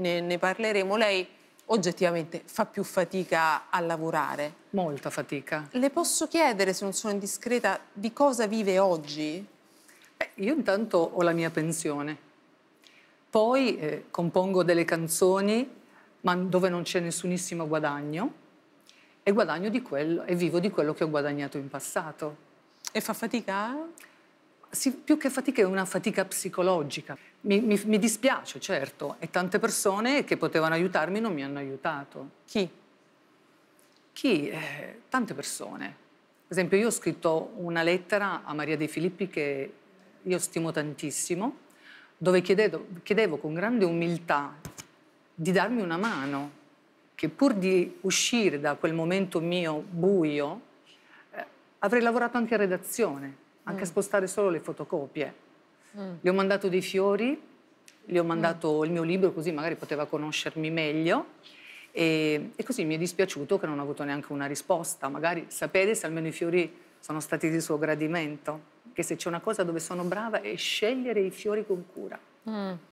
ne, ne parleremo, lei oggettivamente fa più fatica a lavorare. Molta fatica. Le posso chiedere, se non sono indiscreta, di cosa vive oggi? Beh, io intanto ho la mia pensione, poi eh, compongo delle canzoni ma dove non c'è nessunissimo guadagno e, guadagno quello, e, vivo di quello che ho guadagnato in passato. E fa fatica? Sì, più che fatica è una fatica psicologica mi, mi, mi dispiace, certo, e tante persone che potevano aiutarmi non mi hanno aiutato. Chi? Chi? Eh, tante persone. Ad esempio, io ho scritto una lettera a Maria De Filippi che io stimo tantissimo, dove chiedevo, chiedevo con grande umiltà di darmi una mano, che pur di uscire da quel momento mio buio, eh, avrei lavorato anche a redazione, anche mm. a spostare solo le fotocopie. Mm. Le ho mandato dei fiori, le ho mandato mm. il mio libro così magari poteva conoscermi meglio e, e, così mi è dispiaciuto che non ho avuto neanche una risposta. Magari sapere se almeno i fiori sono stati di suo gradimento, che se c'è una cosa dove sono brava è scegliere i fiori con cura. Mm.